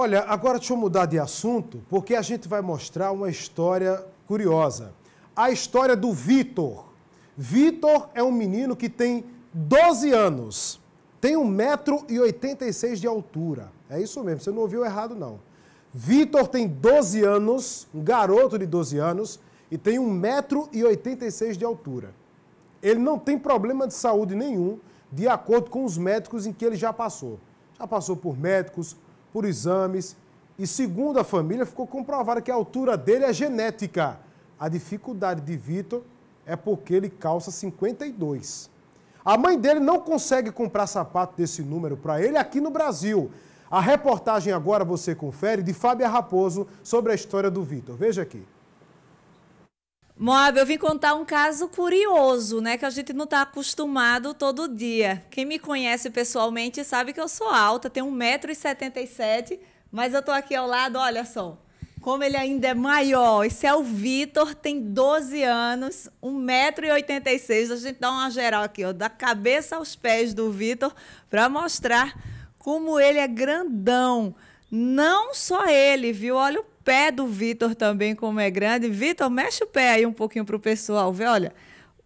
Olha, agora deixa eu mudar de assunto, porque a gente vai mostrar uma história curiosa. A história do Vitor. Vitor é um menino que tem 12 anos, tem 1,86m de altura. É isso mesmo, você não ouviu errado, não. Vitor tem 12 anos, um garoto de 12 anos, e tem 1,86m de altura. Ele não tem problema de saúde nenhum, de acordo com os médicos em que ele já passou. Já passou por médicos, por exames e, segundo a família, ficou comprovado que a altura dele é genética. A dificuldade de Vitor é porque ele calça 52. A mãe dele não consegue comprar sapato desse número para ele aqui no Brasil. A reportagem agora você confere de Fábia Raposo sobre a história do Vitor. Veja aqui. Moab, eu vim contar um caso curioso, né? Que a gente não está acostumado todo dia. Quem me conhece pessoalmente sabe que eu sou alta, tenho 1,77m, mas eu tô aqui ao lado, olha só. Como ele ainda é maior. Esse é o Vitor, tem 12 anos, 1,86m. A gente dá uma geral aqui, ó, da cabeça aos pés do Vitor, para mostrar como ele é grandão. Não só ele, viu? Olha o pé do Vitor também, como é grande. Vitor, mexe o pé aí um pouquinho para o pessoal ver. Olha,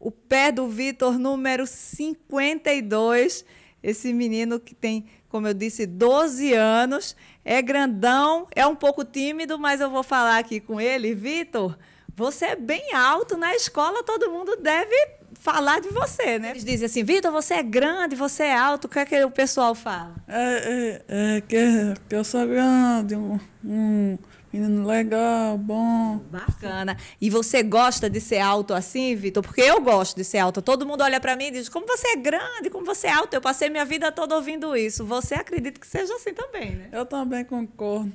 o pé do Vitor, número 52. Esse menino que tem, como eu disse, 12 anos, é grandão, é um pouco tímido, mas eu vou falar aqui com ele. Vitor, você é bem alto na escola, todo mundo deve falar de você, né? Eles dizem assim, Vitor, você é grande, você é alto, o que é que o pessoal fala? É, é, é que, que eu sou grande, um, um Menino legal, bom. Bacana. E você gosta de ser alto assim, Vitor? Porque eu gosto de ser alto. Todo mundo olha para mim e diz: como você é grande, como você é alto. Eu passei minha vida toda ouvindo isso. Você acredita que seja assim também, né? Eu também concordo.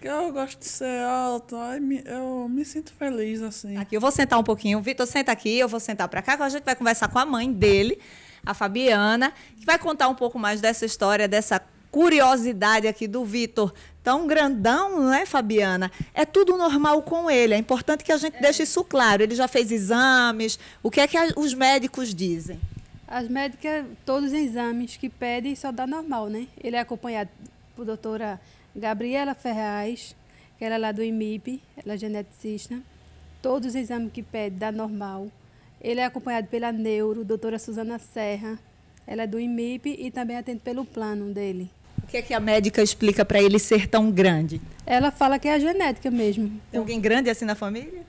Que eu gosto de ser alto, eu me sinto feliz assim. Aqui, eu vou sentar um pouquinho. Vitor, senta aqui, eu vou sentar para cá, que a gente vai conversar com a mãe dele, a Fabiana, que vai contar um pouco mais dessa história, dessa curiosidade aqui do Vitor, tão grandão, né, Fabiana? É tudo normal com ele. É importante que a gente é. deixe isso claro. Ele já fez exames. O que é que os médicos dizem? As médicas, todos os exames que pedem, só dá normal, né? Ele é acompanhado por doutora Gabriela Ferraz, que ela é lá do IMIP, ela é geneticista. Todos os exames que pede dá normal. Ele é acompanhado pela neuro, doutora Suzana Serra, ela é do IMIP e também atende pelo plano dele que é que a médica explica para ele ser tão grande? Ela fala que é a genética mesmo. Tem alguém grande assim na família?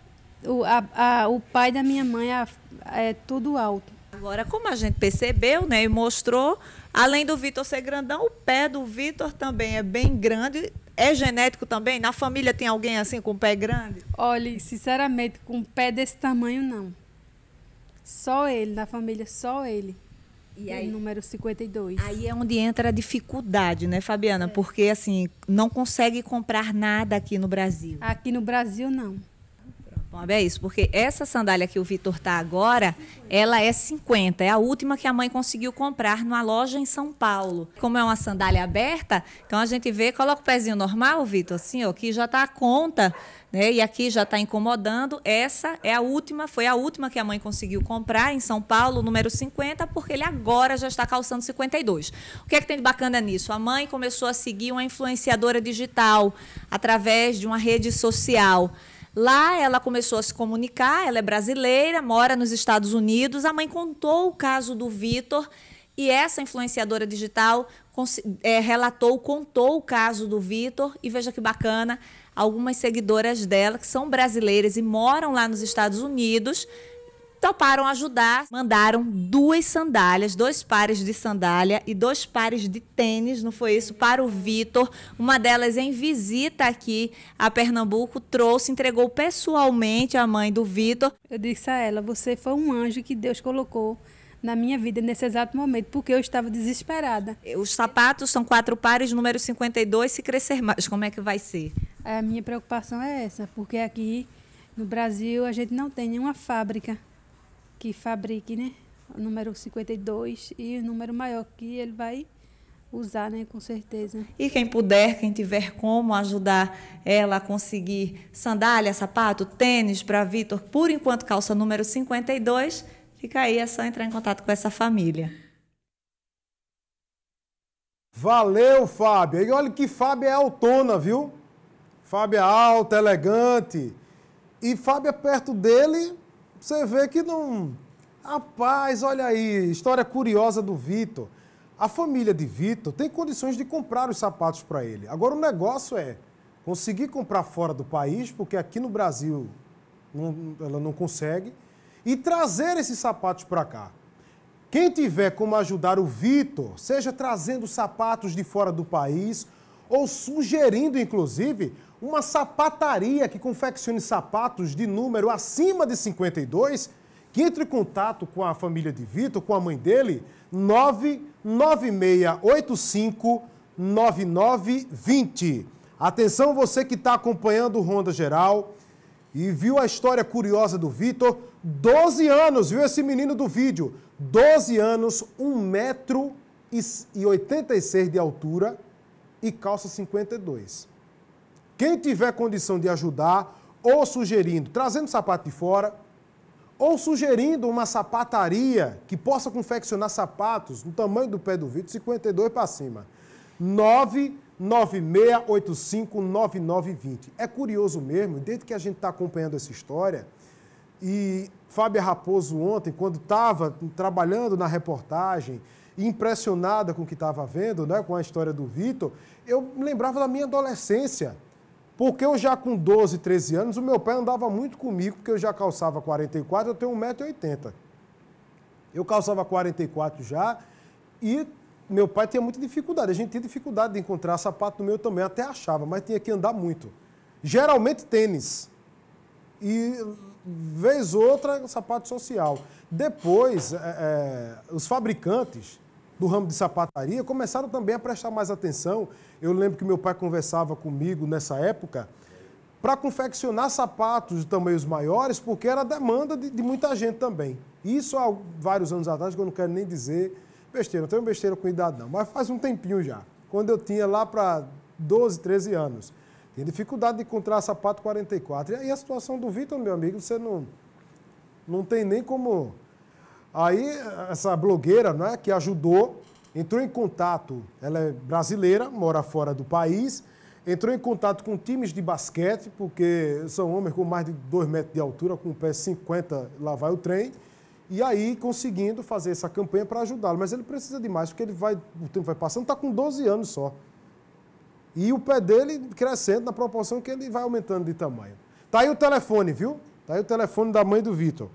O, a, a, o pai da minha mãe é, é tudo alto. Agora, como a gente percebeu né, e mostrou, além do Vitor ser grandão, o pé do Vitor também é bem grande. É genético também? Na família tem alguém assim com o pé grande? Olha, sinceramente, com um pé desse tamanho, não. Só ele, na família, só ele. E aí, número 52. Aí é onde entra a dificuldade, né, Fabiana? É. Porque, assim, não consegue comprar nada aqui no Brasil. Aqui no Brasil, não. Bob, é isso, porque essa sandália que o Vitor tá agora, ela é 50, é a última que a mãe conseguiu comprar numa loja em São Paulo. Como é uma sandália aberta, então a gente vê, coloca o pezinho normal, Vitor, assim, ó, que já tá a conta, né? E aqui já tá incomodando. Essa é a última, foi a última que a mãe conseguiu comprar em São Paulo, número 50, porque ele agora já está calçando 52. O que é que tem de bacana nisso? A mãe começou a seguir uma influenciadora digital através de uma rede social. Lá ela começou a se comunicar, ela é brasileira, mora nos Estados Unidos. A mãe contou o caso do Vitor e essa influenciadora digital é, relatou, contou o caso do Vitor. E veja que bacana, algumas seguidoras dela, que são brasileiras e moram lá nos Estados Unidos, toparam ajudar, mandaram duas sandálias, dois pares de sandália e dois pares de tênis, não foi isso? Para o Vitor. Uma delas em visita aqui a Pernambuco, trouxe, entregou pessoalmente à mãe do Vitor. Eu disse a ela: você foi um anjo que Deus colocou na minha vida nesse exato momento, porque eu estava desesperada. Os sapatos são quatro pares, número 52, se crescer mais, como é que vai ser? A minha preocupação é essa, porque aqui no Brasil a gente não tem nenhuma fábrica que fabrique, né? O número 52 e o número maior que ele vai usar, né? Com certeza. E quem puder, quem tiver como ajudar ela a conseguir sandália, sapato, tênis para Vitor, por enquanto calça número 52, fica aí, é só entrar em contato com essa família. Valeu, Fábia. E olha que Fábia é autona, viu? Fábia é alta, elegante. E Fábia é perto dele, você vê que não. Rapaz, olha aí, história curiosa do Vitor. A família de Vitor tem condições de comprar os sapatos para ele. Agora o negócio é conseguir comprar fora do país, porque aqui no Brasil não, ela não consegue, e trazer esses sapatos para cá. Quem tiver como ajudar o Vitor, seja trazendo sapatos de fora do país ou sugerindo, inclusive, uma sapataria que confeccione sapatos de número acima de 52, que entre em contato com a família de Vitor, com a mãe dele, 996859920. Atenção você que está acompanhando o Ronda Geral e viu a história curiosa do Vitor. 12 anos, viu esse menino do vídeo? 12 anos, 186 metro e de altura e calça 52. Quem tiver condição de ajudar, ou sugerindo, trazendo sapato de fora, ou sugerindo uma sapataria que possa confeccionar sapatos no tamanho do pé do Vitor, 52 para cima. 996859920. É curioso mesmo, desde que a gente está acompanhando essa história, e Fábio Raposo ontem, quando estava trabalhando na reportagem, impressionada com o que estava vendo, né, com a história do Vitor, eu me lembrava da minha adolescência porque eu já com 12, 13 anos, o meu pai andava muito comigo, porque eu já calçava 44, eu tenho 1,80m. Eu calçava 44 já e meu pai tinha muita dificuldade. A gente tinha dificuldade de encontrar sapato no meu também, até achava, mas tinha que andar muito. Geralmente tênis. E vez outra, sapato social. Depois, é, é, os fabricantes do ramo de sapataria começaram também a prestar mais atenção. Eu lembro que meu pai conversava comigo nessa época para confeccionar sapatos de tamanhos maiores, porque era demanda de, de, muita gente também. Isso há vários anos atrás, que eu não quero nem dizer besteira, não tenho besteira com idade não, mas faz um tempinho já, quando eu tinha lá para 12, 13 anos. Tinha dificuldade de encontrar sapato 44. E aí a situação do Vitor, meu amigo, você não, não tem nem como Aí essa blogueira, né, que ajudou, entrou em contato, ela é brasileira, mora fora do país, entrou em contato com times de basquete, porque são homens com mais de 2 metros de altura, com o pé 50, lá vai o trem, e aí conseguindo fazer essa campanha para ajudá-lo. Mas ele precisa de mais, porque ele vai, o tempo vai passando, está com 12 anos só. E o pé dele crescendo na proporção que ele vai aumentando de tamanho. Tá aí o telefone, viu? Tá aí o telefone da mãe do Vitor.